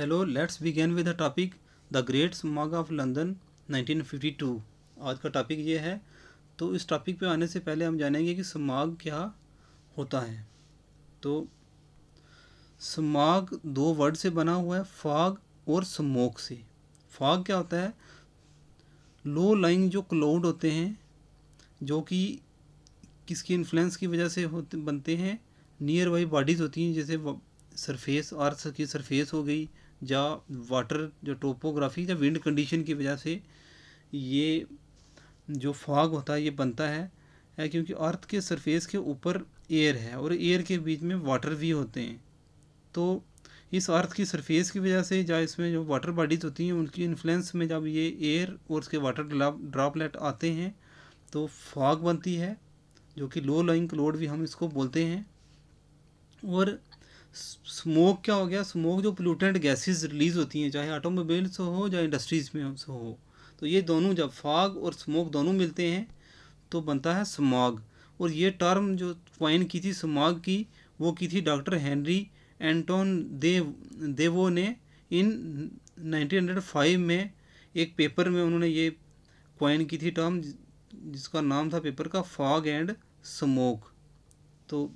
hello let's begin with the topic the great smog of London 1952 आज का topic ये है तो इस टॉपिक पे आने से पहले हम जानेंगे कि स्मॉग क्या होता है तो स्माग दो वर्ड से बना हुआ है फाग और स्मोक से फाग क्या होता है लो लाइंग जो क्लाउड होते हैं जो कि किसकी इन्फ्लुएंस की वजह से होते बनते हैं नियर बाई बॉडीज़ होती हैं जैसे सरफेस अर्थ की सरफेस हो गई या वाटर जो टोपोग्राफी या विंड कंडीशन की वजह से ये जो फॉग होता है ये बनता है, क्योंकि अर्थ के सरफेस के ऊपर एयर है और एयर के बीच में वाटर भी होते हैं तो इस अर्थ की सरफेस की वजह से या इसमें जो वाटर बॉडीज़ होती हैं उनकी इन्फ्लुएंस में जब ये एयर और उसके वाटर ड्रॉपलेट आते हैं तो फॉग बनती है जो कि लो लाइंग क्लोड भी हम इसको बोलते हैं और स्मोक क्या हो गया स्मोक जो पोलूटेंट गैसेस रिलीज़ होती हैं चाहे ऑटोमोबाइल से हो या इंडस्ट्रीज़ में से हो तो ये दोनों जब फाग और स्मोक दोनों मिलते हैं तो बनता है स्मॉग और ये टर्म जो क्वाइन की थी स्मॉग की वो की थी डॉक्टर हेनरी एंटोन देव देवो ने इन 1905 में एक पेपर में उन्होंने ये क्वाइन की थी टर्म जिसका नाम था पेपर का फाग एंड स्मोक तो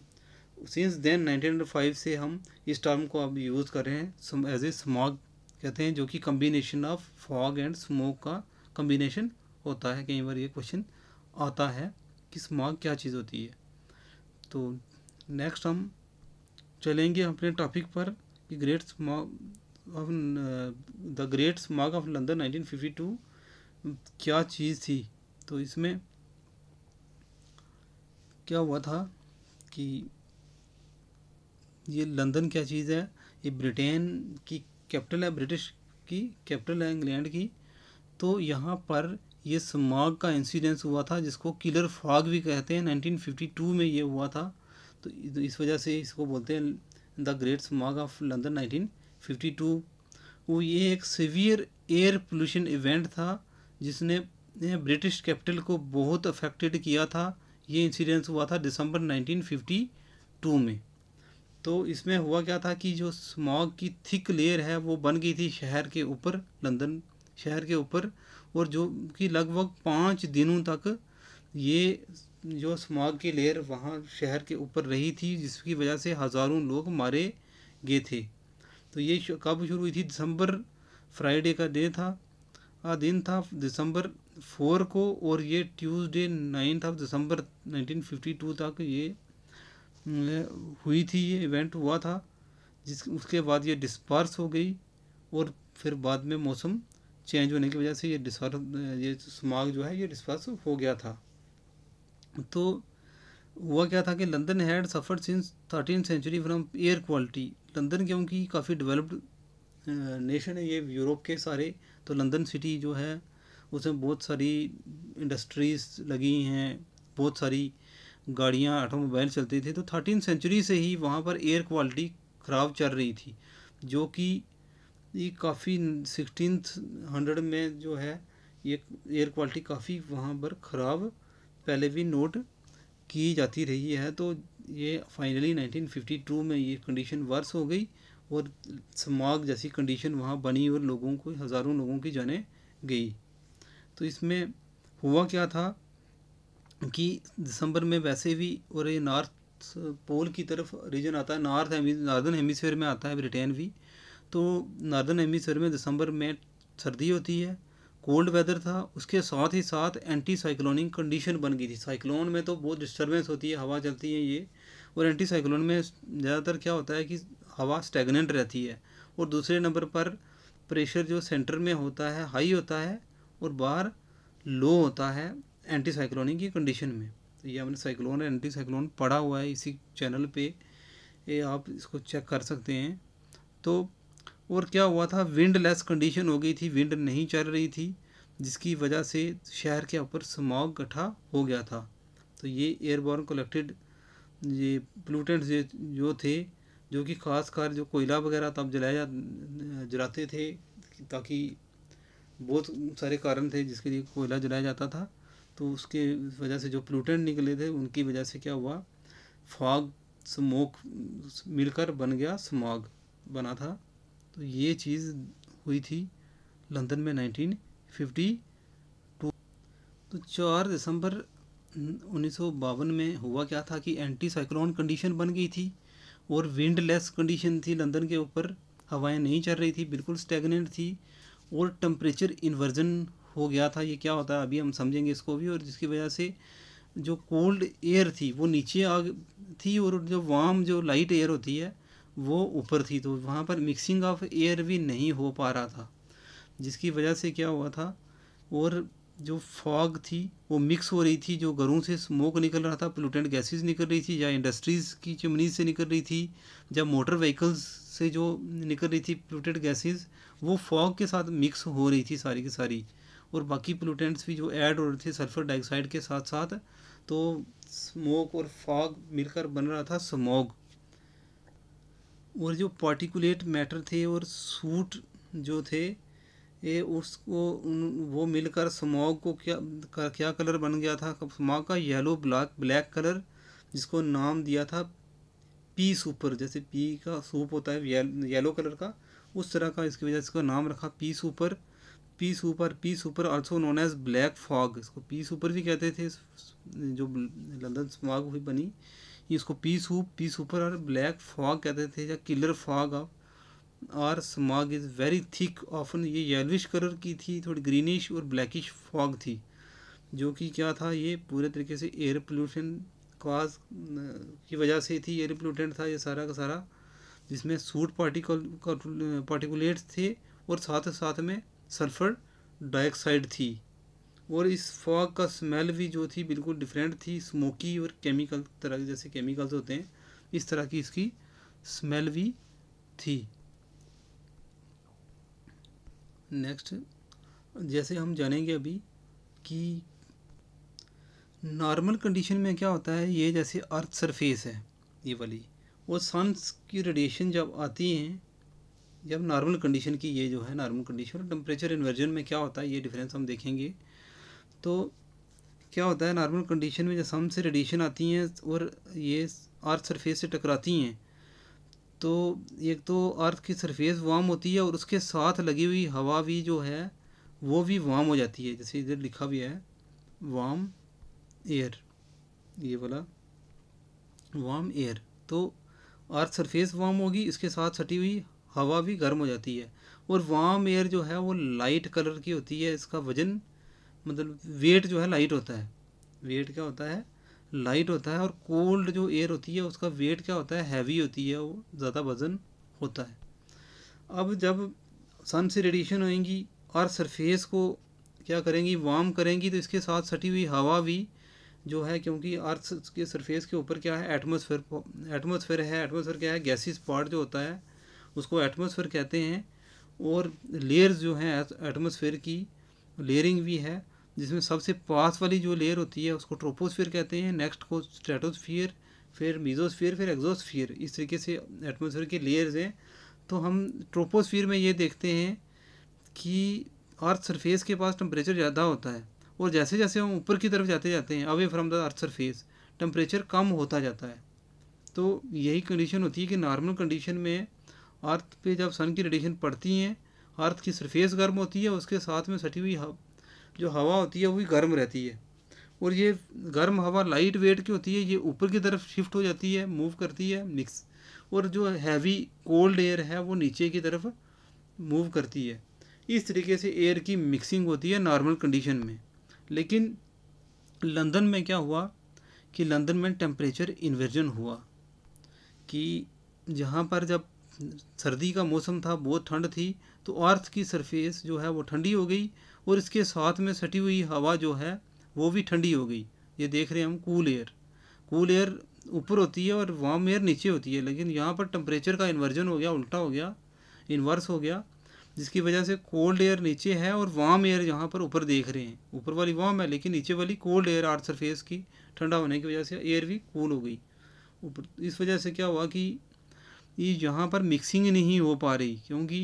सिंस देन 1905 से हम इस टर्म को अब यूज़ कर रहे हैं एज ए स्मॉग कहते हैं जो कि combination of fog and smoke का कम्बिनेशन होता है कई बार ये क्वेश्चन आता है कि स्मॉग क्या चीज़ होती है तो नेक्स्ट हम चलेंगे अपने टॉपिक पर कि great smog of the great smog of London 1952 क्या चीज़ थी तो इसमें क्या हुआ था कि ये लंदन क्या चीज़ है ये ब्रिटेन की कैपिटल है ब्रिटिश की कैपिटल है इंग्लैंड की तो यहाँ पर ये स्मॉग का इंसिडेंस हुआ था जिसको किलर फॉग भी कहते हैं 1952 में ये हुआ था तो इस वजह से इसको बोलते हैं the great smog of London 1952 वो ये एक सीवियर एयर पोल्यूशन इवेंट था जिसने ब्रिटिश कैपिटल को बहुत अफेक्टेड किया था ये इंसिडेंस हुआ था दिसंबर 1952 में तो इसमें हुआ क्या था कि जो स्मॉग की थिक लेयर है वो बन गई थी शहर के ऊपर लंदन शहर के ऊपर और जो कि लगभग पाँच दिनों तक ये जो स्मॉग की लेयर वहाँ शहर के ऊपर रही थी जिसकी वजह से हज़ारों लोग मारे गए थे तो ये कब शुरू हुई थी दिसंबर फ्राइडे का डे था आ दिन था दिसंबर फोर को और ये ट्यूसडे नाइन्थ ऑफ दिसंबर 1952 तक ये हुई थी ये इवेंट हुआ था जिस उसके बाद ये डिस्पर्स हो गई और फिर बाद में मौसम चेंज होने की वजह से ये डिस ये स्माग जो है ये डिस्पर्स हो गया था तो हुआ क्या था कि London had suffer since thirteen century from air quality London क्योंकि काफ़ी डेवलप्ड नेशन है ये यूरोप के सारे तो लंदन सिटी जो है उसमें बहुत सारी इंडस्ट्रीज़ लगी हैं बहुत सारी गाड़ियाँ ऑटोमोबाइल चलते थे तो थर्टीन सेंचुरी से ही वहाँ पर एयर क्वालिटी ख़राब चल रही थी जो कि ये काफ़ी सिक्सटीन हंड्रेड में जो है ये एयर क्वालिटी काफ़ी वहाँ पर ख़राब पहले भी नोट की जाती रही है तो ये फाइनली 1952 में ये कंडीशन वर्स हो गई और समाग जैसी कंडीशन वहाँ बनी और लोगों को हज़ारों लोगों की जाने गई तो इसमें हुआ क्या था कि दिसंबर में वैसे भी और ये नॉर्थ पोल की तरफ रीजन आता है नॉर्थ हेमी नार्दर्न हेमीसफेयर में आता है ब्रिटेन भी तो नार्दर्न हेमिसफेयर में दिसंबर में सर्दी होती है कोल्ड वेदर था उसके साथ ही साथ एंटी साइक्लोनिक कंडीशन बन गई थी साइक्लोन में तो बहुत डिस्टर्बेंस होती है हवा चलती है ये और एंटी साइक्लोन में ज़्यादातर क्या होता है कि हवा स्टेगनेंट रहती है और दूसरे नंबर पर प्रेशर जो सेंटर में होता है हाई होता है और बाहर लो होता है एंटी साइक्लोनिक की कंडीशन में तो ये हमने साइक्लोन और एंटी साइक्लोन पढ़ा हुआ है इसी चैनल पे ये आप इसको चेक कर सकते हैं तो और क्या हुआ था विंड लेस कंडीशन हो गई थी विंड नहीं चल रही थी जिसकी वजह से शहर के ऊपर स्मॉग गठा हो गया था तो ये एयरबॉर्न कलेक्टेड ये पोलूटेंट्स जो थे जो कि ख़ास कर जो कोयला वगैरह तब जलाया जा जलाते थे ताकि बहुत सारे कारण थे जिसके लिए कोयला जलाया जाता था तो उसके वजह से जो प्लूटन निकले थे उनकी वजह से क्या हुआ फॉग स्मोक मिलकर बन गया स्मॉग बना था तो ये चीज़ हुई थी लंदन में 1952 तो चार दिसंबर उन्नीस में हुआ क्या था कि एंटी साइक्लोन कंडीशन बन गई थी और विंडलेस कंडीशन थी लंदन के ऊपर हवाएं नहीं चल रही थी बिल्कुल स्टेगनेंट थी और टम्परेचर इन्वर्जन हो गया था ये क्या होता है अभी हम समझेंगे इसको भी और जिसकी वजह से जो कोल्ड एयर थी वो नीचे आ थी और जो वार्म जो लाइट एयर होती है वो ऊपर थी तो वहाँ पर मिक्सिंग ऑफ एयर भी नहीं हो पा रहा था जिसकी वजह से क्या हुआ था और जो फॉग थी वो मिक्स हो रही थी जो घरों से स्मोक निकल रहा था पोलूटेंट गैसेस निकल रही थी या इंडस्ट्रीज़ की चिमनी से निकल रही थी या मोटर व्हीकल्स से जो निकल रही थी पोलूटेंट गैसेस वो फॉग के साथ मिक्स हो रही थी सारी की सारी और बाकी पोलूटेंट्स भी जो ऐड हो रहे थे सल्फ़र डाइऑक्साइड के साथ साथ तो स्मोक और फॉग मिलकर बन रहा था स्मोग और जो पार्टिकुलेट मैटर थे और सूट जो थे ये उसको वो मिलकर स्मोग को क्या क्या कलर बन गया था स्मॉग का येलो ब्लैक ब्लैक कलर जिसको नाम दिया था पी सुपर जैसे पी का सूप होता है येलो कलर का उस तरह का इसकी वजह से इसका नाम रखा pea souper pea souper pea souper also known as black fog इसको पी सुपर भी कहते थे जो लंदन स्मॉग हुई बनी इसको पी सूप पी सुपर और ब्लैक फॉग कहते थे या किलर फॉग ऑफ और smog is very thick often ये येलविश कलर की थी थोड़ी ग्रीनिश और ब्लैकिश फॉग थी जो कि क्या था ये पूरे तरीके से एयर पोल्यूशन काज की वजह से थी एयर पोल्यूटेंट था ये सारा का सारा जिसमें सूट पार्टिकल पार्टिकुलेट्स थे और साथ साथ में सल्फ़र डाइऑक्साइड थी और इस फॉग का स्मेल भी जो थी बिल्कुल डिफरेंट थी स्मोकी और केमिकल तरह के जैसे केमिकल्स होते हैं इस तरह की इसकी स्मेल भी थी नेक्स्ट जैसे हम जानेंगे अभी कि नॉर्मल कंडीशन में क्या होता है ये जैसे अर्थ सरफेस है ये वाली और सन्स की रेडिएशन जब आती हैं जब नॉर्मल कंडीशन की ये जो है नॉर्मल कंडीशन और टेम्परेचर इन्वर्जन में क्या होता है ये डिफरेंस हम देखेंगे तो क्या होता है नॉर्मल कंडीशन में जब सन से रेडिएशन आती हैं और ये अर्थ सरफेस से टकराती हैं तो एक तो अर्थ की सरफेस वार्म होती है और उसके साथ लगी हुई हवा भी जो है वो भी वार्म हो जाती है जैसे इधर लिखा भी है वार्म एयर ये वाला वार्म एयर तो अर्थ सरफेस वार्म होगी इसके साथ सटी हुई हवा भी गर्म हो जाती है और वाम एयर जो है वो लाइट कलर की होती है इसका वजन मतलब वेट जो है लाइट होता है वेट क्या होता है लाइट होता है और कोल्ड जो एयर होती है उसका वेट क्या होता है हैवी होती है वो ज़्यादा वज़न होता है अब जब सन से रेडिएशन होएंगी और सरफेस को क्या करेंगी वार्म करेंगी तो इसके साथ सटी हुई हवा भी जो है क्योंकि अर्थ के सरफेस के ऊपर क्या है एटमोसफेयर एटमोसफेयर है एटमोसफेयर क्या है गैसी स्पॉट जो होता है उसको एटमोसफेयर कहते हैं और लेयर्स जो हैं एटमोसफेयर की लेयरिंग भी है जिसमें सबसे पास वाली जो लेयर होती है उसको ट्रोपोस्फियर कहते हैं नेक्स्ट को स्ट्रेटोस्फीयर फिर मीजोस्फीयर फिर एग्जोस्फीयर इस तरीके से एटमोसफेयर के लेयर्स हैं तो हम ट्रोपोस्फीयर में ये देखते हैं कि अर्थ सरफेस के पास टम्परेचर ज़्यादा होता है और जैसे जैसे हम ऊपर की तरफ जाते जाते हैं away from the earth surface temperature कम होता जाता है तो यही कंडीशन होती है कि नॉर्मल कंडीशन में अर्थ पे जब सन की रेडिएशन पड़ती हैं अर्थ की सरफेस गर्म होती है उसके साथ में सटी हुई हव, जो हवा होती है वो भी गर्म रहती है और ये गर्म हवा लाइट वेट की होती है ये ऊपर की तरफ शिफ्ट हो जाती है मूव करती है मिक्स और जो हैवी कोल्ड एयर है वो नीचे की तरफ मूव करती है इस तरीके से एयर की मिक्सिंग होती है नॉर्मल कंडीशन में लेकिन लंदन में क्या हुआ कि लंदन में टेम्परेचर इन्वर्जन हुआ कि जहाँ पर जब सर्दी का मौसम था बहुत ठंड थी तो अर्थ की सरफेस जो है वो ठंडी हो गई और इसके साथ में सटी हुई हवा जो है वो भी ठंडी हो गई ये देख रहे हैं हम कूल एयर कूल एयर ऊपर होती है और वार्म एयर नीचे होती है लेकिन यहाँ पर टम्परेचर का इन्वर्जन हो गया उल्टा हो गया इन्वर्स हो गया जिसकी वजह से कोल्ड एयर नीचे है और वार्म एयर यहाँ पर ऊपर देख रहे हैं ऊपर वाली वार्म है लेकिन नीचे वाली कोल्ड एयर आर्थ सरफेस की ठंडा होने की वजह से एयर भी कूल हो गई ऊपर इस वजह से क्या हुआ कि ये यहाँ पर मिक्सिंग नहीं हो पा रही क्योंकि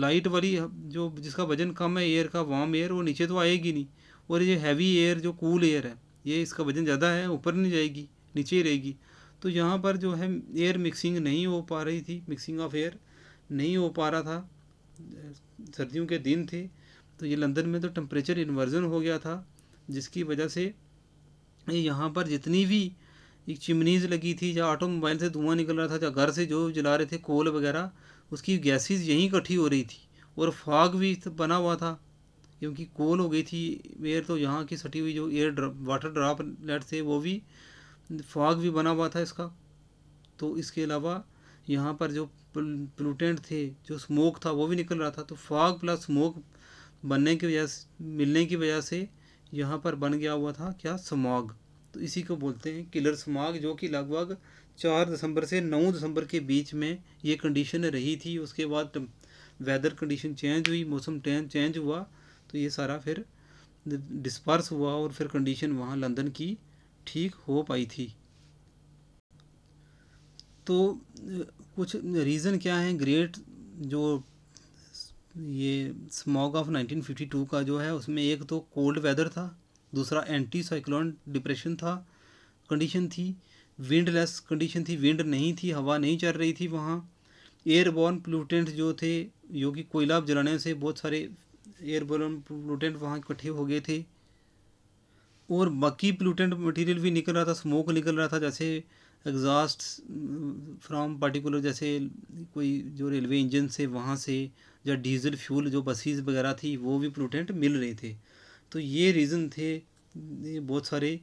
लाइट वाली जो जिसका वज़न कम है एयर का वार्म एयर वो नीचे तो आएगी नहीं और ये हैवी एयर जो कूल एयर है ये इसका वज़न ज़्यादा है ऊपर नहीं जाएगी नीचे ही रहेगी तो यहाँ पर जो है एयर मिक्सिंग नहीं हो पा रही थी मिक्सिंग ऑफ एयर नहीं हो पा रहा था सर्दियों के दिन थे तो ये लंदन में तो टेम्परेचर इन्वर्जन हो गया था जिसकी वजह से यहाँ पर जितनी भी एक चिमनीज लगी थी जहाँ ऑटोमोबाइल से धुआं निकल रहा था जहाँ घर से जो जला रहे थे कोल वगैरह उसकी गैसेज यहीं इकट्ठी हो रही थी और फाग भी बना हुआ था क्योंकि कोल हो गई थी एयर तो यहाँ की सटी हुई जो एयर ड्रा वाटर ड्राप लेट थे वो भी फाग भी बना हुआ था इसका तो इसके अलावा यहाँ पर जो पोलूटेंट थे जो स्मोक था वो भी निकल रहा था तो फाग प्लस स्मोक बनने की वजह मिलने की वजह से यहाँ पर बन गया हुआ था क्या स्मॉग तो इसी को बोलते हैं किलर स्माग जो कि लगभग चार दिसंबर से नौ दिसंबर के बीच में ये कंडीशन रही थी उसके बाद वेदर कंडीशन चेंज हुई मौसम चेंज हुआ तो ये सारा फिर डिस्पर्स हुआ और फिर कंडीशन वहाँ लंदन की ठीक हो पाई थी तो कुछ रीज़न क्या हैं ग्रेट जो ये स्मॉग ऑफ 1952 का जो है उसमें एक तो कोल्ड वेदर था दूसरा एंटी साइक्लोन डिप्रेशन था कंडीशन थी विंडलेस कंडीशन थी विंड नहीं थी हवा नहीं चल रही थी वहाँ एयरबॉर्न प्लूटेंट जो थे जो कि कोयला जलाने से बहुत सारे एयरबॉर्न पोलूटेंट वहाँ इकट्ठे हो गए थे और बाकी पोलूटेंट मटेरियल भी निकल रहा था स्मोक निकल रहा था जैसे एग्जास्ट फ्रॉम पार्टिकुलर जैसे कोई जो रेलवे इंजन से वहाँ से या डीजल फ्यूल जो बसेस वगैरह थी वो भी पोलूटेंट मिल रहे थे तो ये रीज़न थे बहुत सारे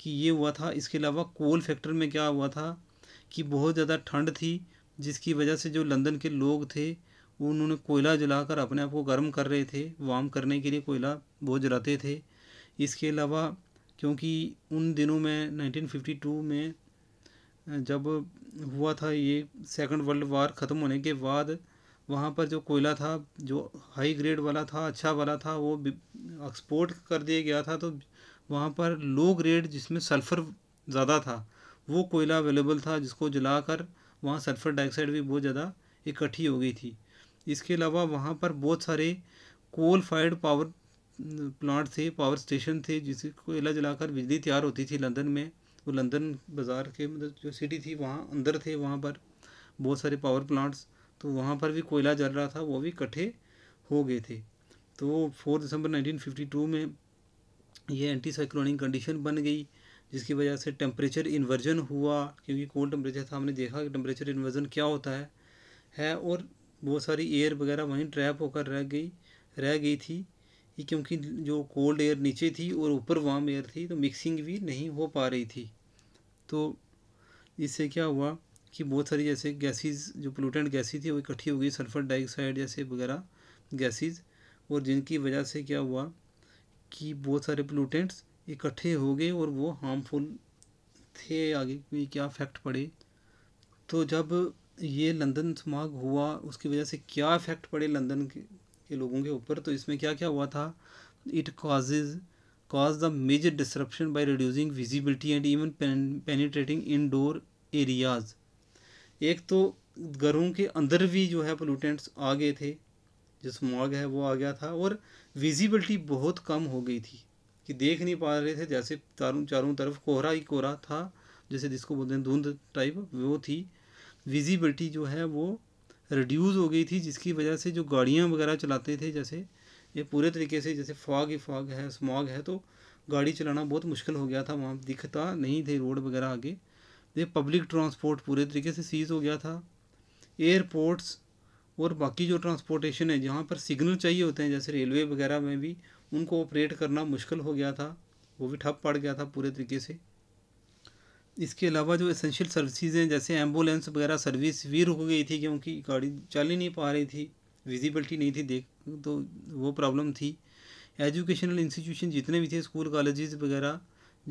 कि ये हुआ था इसके अलावा कोल फैक्टर में क्या हुआ था कि बहुत ज़्यादा ठंड थी जिसकी वजह से जो लंदन के लोग थे उन्होंने कोयला जलाकर अपने आप को गर्म कर रहे थे वार्म करने के लिए कोयला बहुत जलाते थे इसके अलावा क्योंकि उन दिनों में 1952 में जब हुआ था ये सेकंड वर्ल्ड वार ख़त्म होने के बाद वहाँ पर जो कोयला था जो हाई ग्रेड वाला था अच्छा वाला था वो एक्सपोर्ट कर दिया गया था तो वहाँ पर लो ग्रेड जिसमें सल्फ़र ज़्यादा था वो कोयला अवेलेबल था जिसको जलाकर वहाँ सल्फ़र डाइऑक्साइड भी बहुत ज़्यादा इकट्ठी हो गई थी इसके अलावा वहाँ पर बहुत सारे कोल फायर्ड पावर प्लांट थे पावर स्टेशन थे जिसे कोयला जलाकर बिजली तैयार होती थी लंदन में वो लंदन बाज़ार के मतलब जो सिटी थी वहाँ अंदर थे वहाँ पर बहुत सारे पावर प्लांट्स तो वहाँ पर भी कोयला जल रहा था वो भी इकट्ठे हो गए थे तो फोर दिसंबर 1952 में ये एंटी साइक्लोनिक कंडीशन बन गई जिसकी वजह से टेम्परेचर इन्वर्जन हुआ क्योंकि कोल्ड टेम्परेचर था हमने देखा कि टेम्परेचर इन्वर्जन क्या होता है है और बहुत सारी एयर वगैरह वहीं ट्रैप होकर रह गई रह गई थी क्योंकि जो कोल्ड एयर नीचे थी और ऊपर वार्म एयर थी तो मिक्सिंग भी नहीं हो पा रही थी तो इससे क्या हुआ कि बहुत सारी जैसे गैसेस जो पोलूटेंट गैसेस थी वो इकट्ठी हो गई सल्फ़र डाइऑक्साइड जैसे वगैरह गैसेस और जिनकी वजह से क्या हुआ कि बहुत सारे पोलूटेंट्स इकट्ठे हो गए और वो हार्मफुल थे आगे भी क्या इफ़ेक्ट पड़े तो जब ये लंदन समाग हुआ उसकी वजह से क्या इफ़ेक्ट पड़े लंदन के, के लोगों के ऊपर तो इसमें क्या क्या हुआ था it causes cause the major disruption by reducing visibility and even penetrating indoor areas एक तो घरों के अंदर भी जो है पोलूटेंट्स आ गए थे जो स्मॉग है वो आ गया था और विजिबिलिटी बहुत कम हो गई थी कि देख नहीं पा रहे थे जैसे चारों चारों तरफ कोहरा ही कोहरा था जैसे जिसको बोलते हैं धुंध टाइप वो थी विजिबिलिटी जो है वो रिड्यूस हो गई थी जिसकी वजह से जो गाड़ियाँ वगैरह चलाते थे जैसे ये पूरे तरीके से जैसे फॉग ही फॉग है स्मॉग है तो गाड़ी चलाना बहुत मुश्किल हो गया था वहाँ दिखता नहीं थे रोड वगैरह आगे ये पब्लिक ट्रांसपोर्ट पूरे तरीके से सीज़ हो गया था एयरपोर्ट्स और बाकी जो ट्रांसपोर्टेशन है जहाँ पर सिग्नल चाहिए होते हैं जैसे रेलवे वगैरह में भी उनको ऑपरेट करना मुश्किल हो गया था वो भी ठप पड़ गया था पूरे तरीके से इसके अलावा जो एसेंशियल सर्विसेज हैं जैसे एम्बुलेंस वगैरह सर्विस भी रुक गई थी क्योंकि गाड़ी चल ही नहीं पा रही थी विजिबिलिटी नहीं थी देख तो वो प्रॉब्लम थी एजुकेशनल इंस्टीट्यूशन जितने भी थे स्कूल कॉलेजेस वगैरह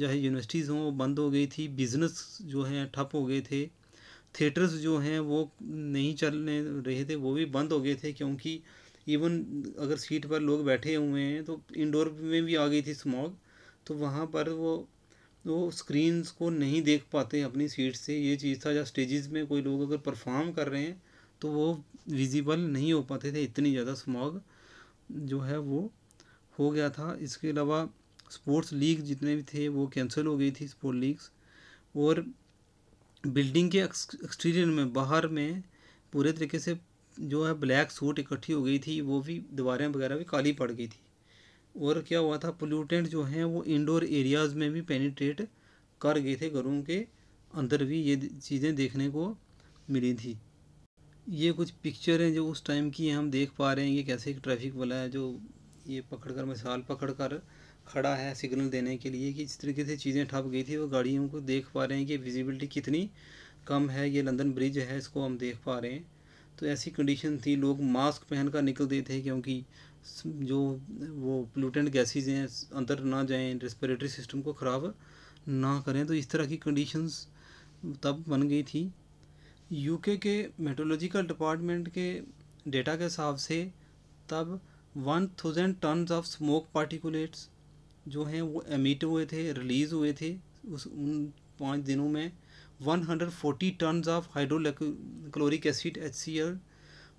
चाहे यूनिवर्सिटीज़ हों वो बंद हो गई थी बिज़नेस जो हैं ठप हो गए थे थिएटर्स जो हैं वो नहीं चलने रहे थे वो भी बंद हो गए थे क्योंकि इवन अगर सीट पर लोग बैठे हुए हैं तो इंडोर में भी आ गई थी स्मॉग तो वहाँ पर वो वो स्क्रीन्स को नहीं देख पाते अपनी सीट से ये चीज़ था या स्टेजेस में कोई लोग अगर परफॉर्म कर रहे हैं तो वो विजिबल नहीं हो पाते थे इतनी ज़्यादा स्मॉग जो है वो हो गया था इसके अलावा स्पोर्ट्स लीग जितने भी थे वो कैंसिल हो गई थी स्पोर्ट लीग्स और बिल्डिंग के एक्सटीरियर में बाहर में पूरे तरीके से जो है ब्लैक सूट इकट्ठी हो गई थी वो भी दीवारें वगैरह भी काली पड़ गई थी और क्या हुआ था पोल्यूटेंट जो हैं वो इंडोर एरियाज़ में भी पेनिट्रेट कर गए थे घरों के अंदर भी ये चीज़ें देखने को मिली थी ये कुछ पिक्चर हैं जो उस टाइम की हम देख पा रहे हैं ये कैसे एक ट्रैफिक वाला है जो ये पकड़ कर मिसाल पकड़ कर खड़ा है सिग्नल देने के लिए कि जिस तरीके से चीज़ें ठप गई थी वो गाड़ियों को देख पा रहे हैं कि विजिबिलिटी कितनी कम है ये लंदन ब्रिज है इसको हम देख पा रहे हैं तो ऐसी कंडीशन थी लोग मास्क पहन कर निकलते थे क्योंकि जो वो पोलूटेंट गैसेज हैं अंदर ना जाएँ रेस्परेटरी सिस्टम को ख़राब ना करें तो इस तरह की कंडीशंस तब बन गई थी यूके के मेट्रोलॉजिकल डिपार्टमेंट के डेटा के हिसाब से तब 1000 टन ऑफ स्मोक पार्टिकुलेट्स जो हैं वो एमिट हुए थे रिलीज़ हुए थे उस उन पाँच दिनों में 140 ton of hydrochloric acid H C L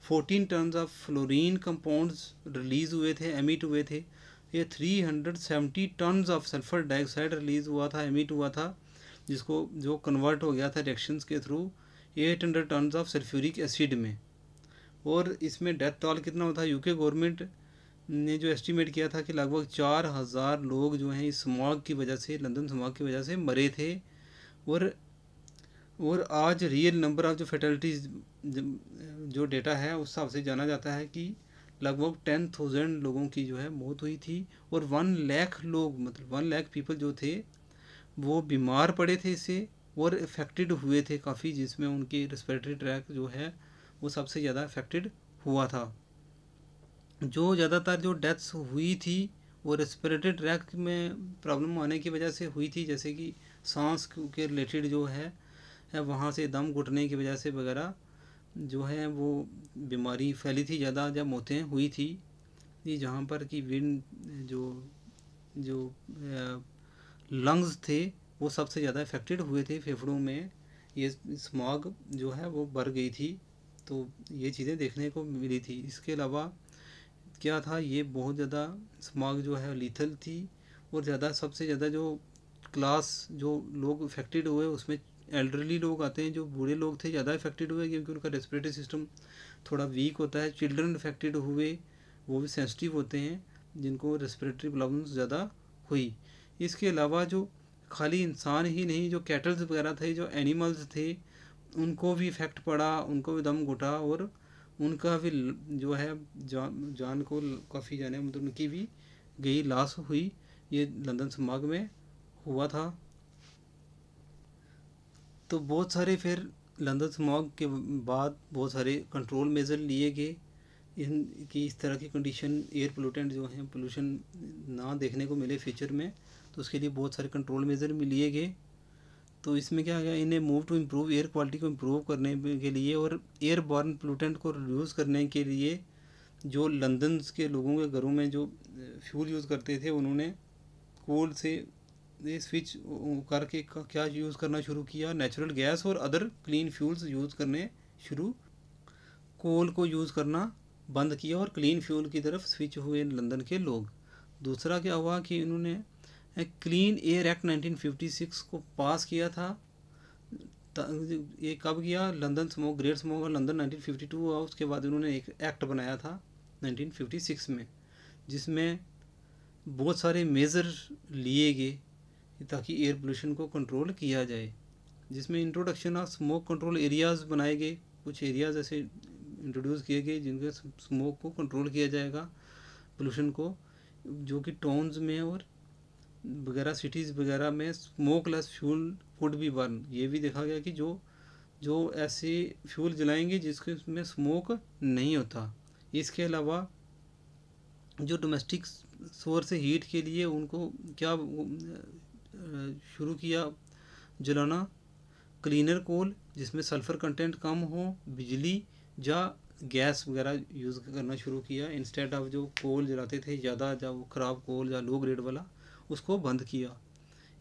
fourteen ton of fluorine compounds release हुए थे एमिट हुए थे ये 370 ton of sulphur dioxide release हुआ था एमिट हुआ था जिसको जो कन्वर्ट हो गया था रिएक्शंस के through 800 hundred ton of sulphuric acid में और इसमें डेथ टॉल कितना होता है यूके गवर्नमेंट ने जो एस्टिमेट किया था कि लगभग चार हज़ार लोग जो हैं इस स्मॉग की वजह से लंदन स्मॉग की वजह से मरे थे और और आज रियल नंबर ऑफ़ जो फैटल्टीज जो डेटा है उस हिसाब से जाना जाता है कि लगभग टेन थाउजेंड लोगों की जो है मौत हुई थी और वन लैख लोग मतलब वन लैख पीपल जो थे वो बीमार पड़े थे इससे और इफेक्टेड हुए थे काफ़ी जिसमें उनकी रेस्पिरेटरी ट्रैक जो है वो सबसे ज़्यादा इफेक्टेड हुआ था जो ज़्यादातर जो डेथ्स हुई थी वो रेस्पिरेटरी ट्रैक में प्रॉब्लम होने की वजह से हुई थी जैसे कि सांस के रिलेटेड जो है वहाँ से दम घुटने की वजह से वगैरह जो है वो बीमारी फैली थी ज़्यादा जब मौतें हुई थी ये जहाँ पर कि विंड जो जो लंग्स थे वो सबसे ज़्यादा इफेक्टेड हुए थे फेफड़ों में ये स्मॉग जो है वो बढ़ गई थी तो ये चीज़ें देखने को मिली थी इसके अलावा क्या था ये बहुत ज़्यादा स्माग जो है लीथल थी और ज़्यादा सबसे ज़्यादा जो क्लास जो लोग इफेक्टेड हुए उसमें एल्डरली लोग आते हैं जो बूढ़े लोग थे ज़्यादा इफेक्टेड हुए क्योंकि उनका रेस्पिरेटरी सिस्टम थोड़ा वीक होता है चिल्ड्रन इफेक्टेड हुए वो भी सेंसिटिव होते हैं जिनको रेस्पिरेटरी प्रॉब्लम्स ज़्यादा हुई इसके अलावा जो खाली इंसान ही नहीं जो कैटल्स वगैरह थे जो एनिमल्स थे उनको भी इफेक्ट पड़ा उनको भी दम घुटा और उनका भी जो है जान जान को काफ़ी जाने मतलब उनकी भी गई लाश हुई ये लंदन समाग में हुआ था तो बहुत सारे फिर लंदन समाग के बाद बहुत सारे कंट्रोल मेज़र लिए गए इन की इस तरह की कंडीशन एयर पोलूटेंट जो हैं पोल्यूशन ना देखने को मिले फ्यूचर में तो उसके लिए बहुत सारे कंट्रोल मेज़र भी लिए गए तो इसमें क्या गया इन्हें move to improve air quality को इम्प्रूव करने के लिए और एयर बॉर्न पोलूटेंट को रिड्यूस करने के लिए जो लंदन के लोगों के घरों में जो फ्यूल यूज़ करते थे उन्होंने कोल से स्विच करके क्या यूज़ करना शुरू किया नेचुरल गैस और अदर क्लीन फ्यूल्स यूज़ करने शुरू कोल को यूज़ करना बंद किया और क्लीन फ्यूल की तरफ स्विच हुए लंदन के लोग दूसरा क्या हुआ कि इन्होंने क्लीन एयर एक्ट 1956 को पास किया था ये कब किया लंदन स्मोक ग्रेट स्मोक और लंदन 1952 हुआ उसके बाद उन्होंने एक एक्ट बनाया था 1956 में जिसमें बहुत सारे मेज़र लिए गए ताकि एयर पोल्यूशन को कंट्रोल किया जाए जिसमें introduction of smoke control areas बनाए गए कुछ एरियाज़ ऐसे इंट्रोड्यूस किए गए जिनके स्मोक को कंट्रोल किया जाएगा पोल्यूशन को जो कि टाउन्स में और वगैरह सिटीज़ वगैरह में स्मोक लेस फ्यूल वुड भी बर्न ये भी देखा गया कि जो जो ऐसे फ्यूल जलाएंगे जिसके उसमें स्मोक नहीं होता इसके अलावा जो डोमेस्टिक सोर्स हीट के लिए उनको क्या शुरू किया जलाना क्लीनर कोल जिसमें सल्फ़र कंटेंट कम हो बिजली या गैस वगैरह यूज़ करना शुरू किया इंस्टेड ऑफ जो कोल जलाते थे ज़्यादा जब वो ख़राब कोल या लो ग्रेड वाला उसको बंद किया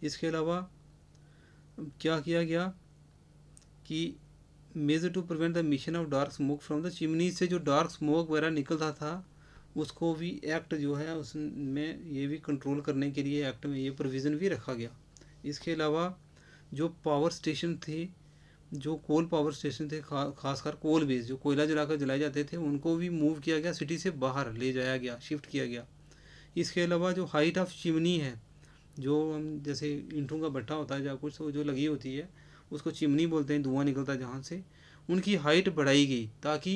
इसके अलावा क्या किया गया कि measure to prevent the emission of dark smoke from the chimney से जो डार्क स्मोक वगैरह निकलता था उसको भी एक्ट जो है उसमें ये भी कंट्रोल करने के लिए एक्ट में ये प्रोविज़न भी रखा गया इसके अलावा जो पावर स्टेशन थे जो कोल पावर स्टेशन थे खा, खासकर कोल बेस जो कोयला जलाकर जलाए जाते थे उनको भी मूव किया गया सिटी से बाहर ले जाया गया शिफ्ट किया गया इसके अलावा जो हाइट ऑफ चिमनी है जो हम जैसे ईंटों का भट्टा होता है या कुछ जो लगी होती है उसको चिमनी बोलते हैं धुआं निकलता है जहाँ से उनकी हाइट बढ़ाई गई ताकि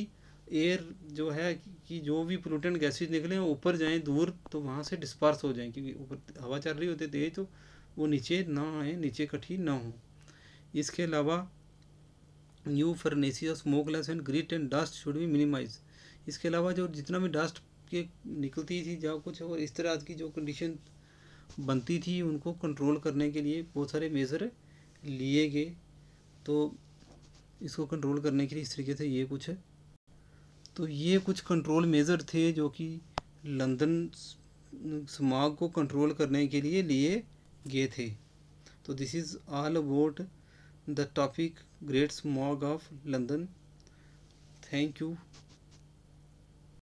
एयर जो है कि जो भी पोलूटेंट गैसेज निकलें ऊपर जाएँ दूर तो वहाँ से डिस्पार्स हो जाएँ क्योंकि ऊपर हवा चल रही होती है तेज तो वो नीचे ना आए नीचे कठी ना हो इसके अलावा न्यू फर्नेसी और smokeless and grit and dust should भी मिनिमाइज इसके अलावा जो जितना भी डस्ट के निकलती थी जहाँ कुछ और इस तरह की जो कंडीशन बनती थी उनको कंट्रोल करने के लिए बहुत सारे मेज़र लिए गए तो इसको कंट्रोल करने के लिए इस तरीके से ये कुछ है तो ये कुछ कंट्रोल मेज़र थे जो कि लंदन समाग को कंट्रोल करने के लिए लिए गए थे तो this is all about the topic great smog of London thank you